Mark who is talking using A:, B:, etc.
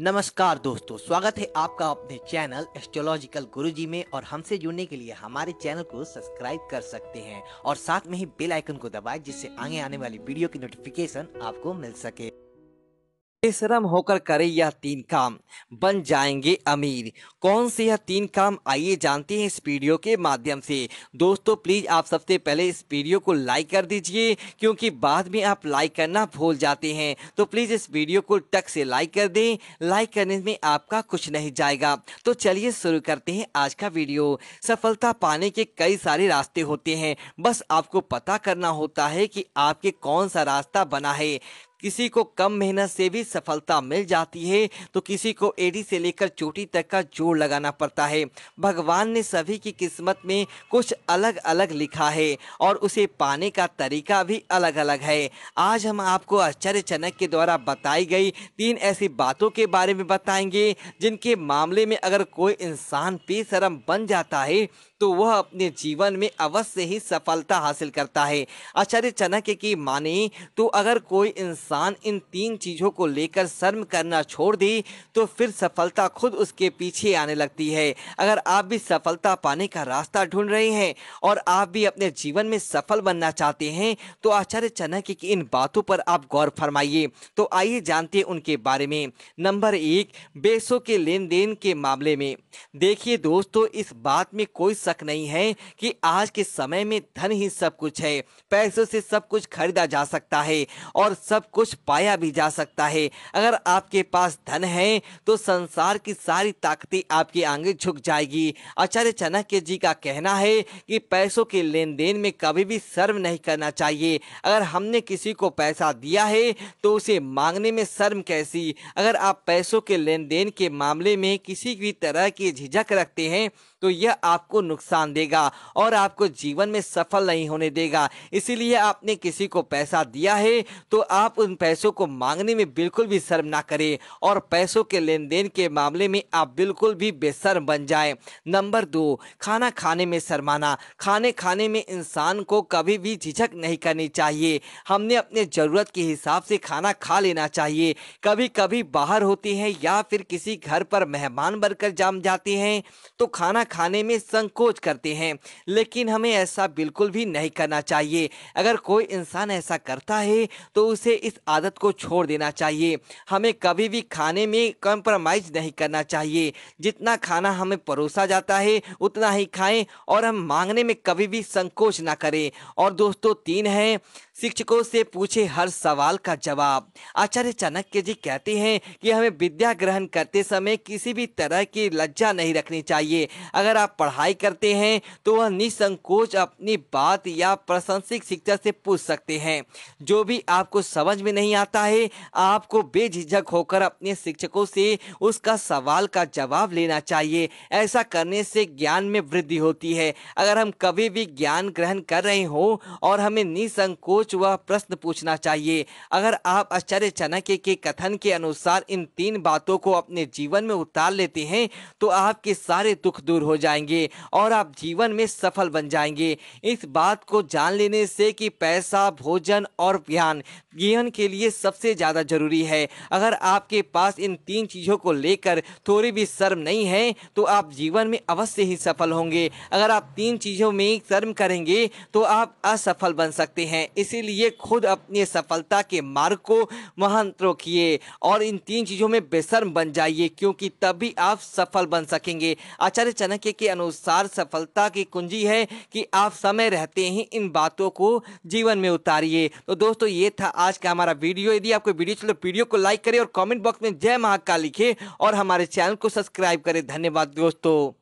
A: नमस्कार दोस्तों स्वागत है आपका अपने चैनल एस्ट्रोलॉजिकल गुरुजी में और हमसे जुड़ने के लिए हमारे चैनल को सब्सक्राइब कर सकते हैं और साथ में ही बेल आइकन को दबाएं जिससे आगे आने वाली वीडियो की नोटिफिकेशन आपको मिल सके श्रम होकर करे यह तीन काम बन जाएंगे अमीर कौन से यह तीन काम आइए जानते हैं इस वीडियो के माध्यम से दोस्तों प्लीज़ आप सबसे पहले इस वीडियो को लाइक कर दीजिए क्योंकि बाद में आप लाइक करना भूल जाते हैं तो प्लीज़ इस वीडियो को टक से लाइक कर दें लाइक करने में आपका कुछ नहीं जाएगा तो चलिए शुरू करते हैं आज का वीडियो सफलता पाने के कई सारे रास्ते होते हैं बस आपको पता करना होता है कि आपके कौन सा रास्ता बना है किसी को कम मेहनत से भी सफलता मिल जाती है तो किसी को एड़ी से लेकर चोटी तक का जोड़ लगाना पड़ता है भगवान ने सभी की किस्मत में कुछ अलग अलग लिखा है और उसे पाने का तरीका भी अलग अलग है आज हम आपको आश्चर्यजनक के द्वारा बताई गई तीन ऐसी बातों के बारे में बताएंगे जिनके मामले में अगर कोई इंसान बेशरम बन जाता है तो वह अपने जीवन में अवश्य ही सफलता हासिल करता है आचार्य चनक की माने तो अगर कोई इंसान इंसान इन तीन चीज़ों को लेकर शर्म करना छोड़ दी तो फिर सफलता खुद उसके पीछे आने लगती है अगर आप भी सफलता पाने का रास्ता ढूंढ रहे हैं और आप भी अपने जीवन में सफल बनना चाहते हैं तो आचार्य चनक की इन बातों पर आप गौर फरमाइए तो आइए जानते हैं उनके बारे में नंबर एक बेसों के लेन देन के मामले में देखिए दोस्तों इस बात में कोई शक नहीं है कि आज के समय में धन ही सब कुछ है पैसों से सब कुछ खरीदा जा सकता है और सब कुछ कुछ पाया भी जा सकता है अगर आपके पास धन है तो संसार की सारी ताकतें आपके आगे झुक जाएगी आचार्य चाणक्य जी का कहना है कि पैसों के लेन देन में कभी भी शर्म नहीं करना चाहिए अगर हमने किसी को पैसा दिया है तो उसे मांगने में शर्म कैसी अगर आप पैसों के लेन देन के मामले में किसी भी तरह की झिझक रखते हैं तो यह आपको नुकसान देगा और आपको जीवन में सफल नहीं होने देगा इसीलिए आपने किसी को पैसा दिया है तो आप उन उन पैसों को मांगने में बिल्कुल भी शर्म ना करें और पैसों के लेन देन के मामले में आप बिल्कुल भी बेशर्म बन जाए नंबर दो खाना खाने में शर्माना खाने खाने में इंसान को कभी भी झिझक नहीं करनी चाहिए हमने अपने ज़रूरत के हिसाब से खाना खा लेना चाहिए कभी कभी बाहर होते हैं या फिर किसी घर पर मेहमान बनकर जम जाते हैं तो खाना खाने में संकोच करते हैं लेकिन हमें ऐसा बिल्कुल भी नहीं करना चाहिए अगर कोई इंसान ऐसा करता है तो उसे इस आदत को छोड़ देना चाहिए हमें कभी भी खाने में कॉम्प्रोमाइज़ नहीं करना चाहिए जितना खाना हमें परोसा जाता है उतना ही खाएं और हम मांगने में कभी भी संकोच ना करें और दोस्तों तीन है शिक्षकों से पूछे हर सवाल का जवाब आचार्य चाणक्य जी कहते हैं कि हमें विद्या ग्रहण करते समय किसी भी तरह की लज्जा नहीं रखनी चाहिए अगर आप पढ़ाई करते हैं तो वह निसंकोच अपनी बात या प्रशंसिक शिक्षा से पूछ सकते हैं जो भी आपको समझ में नहीं आता है आपको बेझिझक होकर अपने शिक्षकों से उसका सवाल का जवाब लेना चाहिए ऐसा करने से ज्ञान में वृद्धि होती है अगर हम कभी भी ज्ञान ग्रहण कर रहे हो और हमें निसंकोच वह प्रश्न पूछना चाहिए अगर आप आचार्य चाणक्य के कथन के अनुसार इन तीन बातों को अपने जीवन में उतार लेते हैं तो आपके सारे दुख दूर हो जाएंगे और आप जीवन में सफल बन जाएंगे इस बात को जान लेने से कि पैसा भोजन और ज्ञान ज्ञान के लिए सबसे ज़्यादा ज़रूरी है अगर आपके पास इन तीन चीज़ों को लेकर थोड़ी भी शर्म नहीं है तो आप जीवन में अवश्य ही सफल होंगे अगर आप तीन चीज़ों में शर्म करेंगे तो आप असफल बन सकते हैं इसीलिए खुद अपनी सफलता के मार्ग को महान रोकिए और इन तीन चीज़ों में बेशर्म बन जाइए क्योंकि तभी आप सफल बन सकेंगे आचार्य चाणक्य के अनुसार सफलता की कुंजी है कि आप समय रहते ही इन बातों को जीवन में उतारिए तो दोस्तों ये था आज का हमारा वीडियो यदि आपको वीडियो चलो तो वीडियो को लाइक करें और कमेंट बॉक्स में जय महाकाल लिखे और हमारे चैनल को सब्सक्राइब करें धन्यवाद दोस्तों